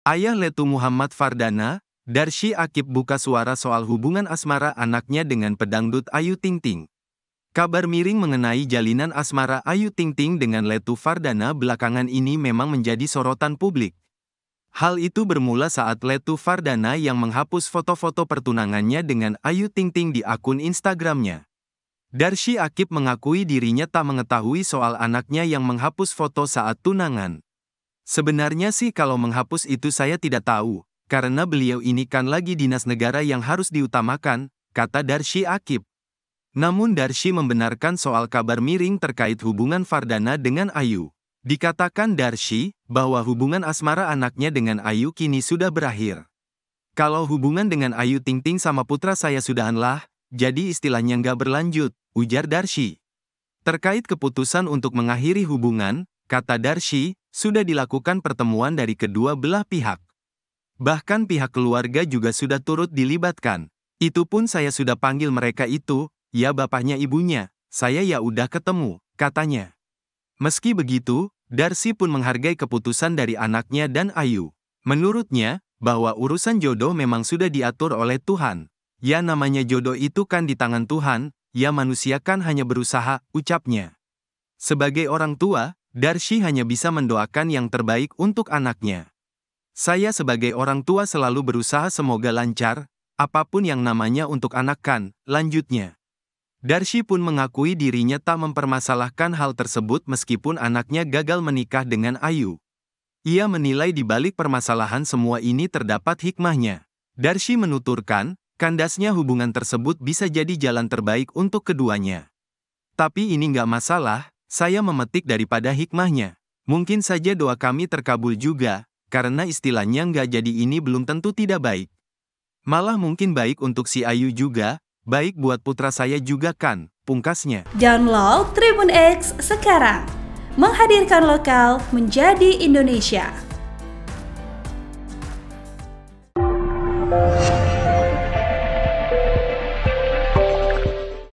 Ayah Letu Muhammad Fardana, Darshi Akib buka suara soal hubungan asmara anaknya dengan pedangdut Ayu Ting Ting. Kabar miring mengenai jalinan asmara Ayu Ting Ting dengan Letu Fardana belakangan ini memang menjadi sorotan publik. Hal itu bermula saat Letu Fardana yang menghapus foto-foto pertunangannya dengan Ayu Ting Ting di akun Instagramnya. Darshi Akib mengakui dirinya tak mengetahui soal anaknya yang menghapus foto saat tunangan. Sebenarnya sih kalau menghapus itu saya tidak tahu, karena beliau ini kan lagi dinas negara yang harus diutamakan, kata Darshi Akib. Namun Darshi membenarkan soal kabar miring terkait hubungan Fardana dengan Ayu. Dikatakan Darshi bahwa hubungan asmara anaknya dengan Ayu kini sudah berakhir. Kalau hubungan dengan Ayu Ting Ting sama putra saya sudahanlah, jadi istilahnya nggak berlanjut, ujar Darshi. Terkait keputusan untuk mengakhiri hubungan, Kata Darshi, sudah dilakukan pertemuan dari kedua belah pihak. Bahkan pihak keluarga juga sudah turut dilibatkan. Itu pun saya sudah panggil mereka itu, ya bapaknya ibunya, saya ya udah ketemu, katanya. Meski begitu, Darsi pun menghargai keputusan dari anaknya dan Ayu. Menurutnya, bahwa urusan jodoh memang sudah diatur oleh Tuhan. Ya namanya jodoh itu kan di tangan Tuhan, ya manusia kan hanya berusaha, ucapnya. Sebagai orang tua, Darshi hanya bisa mendoakan yang terbaik untuk anaknya. Saya sebagai orang tua selalu berusaha semoga lancar, apapun yang namanya untuk anak kan, lanjutnya. Darshi pun mengakui dirinya tak mempermasalahkan hal tersebut meskipun anaknya gagal menikah dengan Ayu. Ia menilai di balik permasalahan semua ini terdapat hikmahnya. Darshi menuturkan, kandasnya hubungan tersebut bisa jadi jalan terbaik untuk keduanya. Tapi ini nggak masalah, saya memetik daripada hikmahnya. Mungkin saja doa kami terkabul juga, karena istilahnya nggak jadi ini belum tentu tidak baik. Malah mungkin baik untuk si Ayu juga, baik buat putra saya juga kan, pungkasnya. Download Tribun X sekarang. Menghadirkan lokal menjadi Indonesia.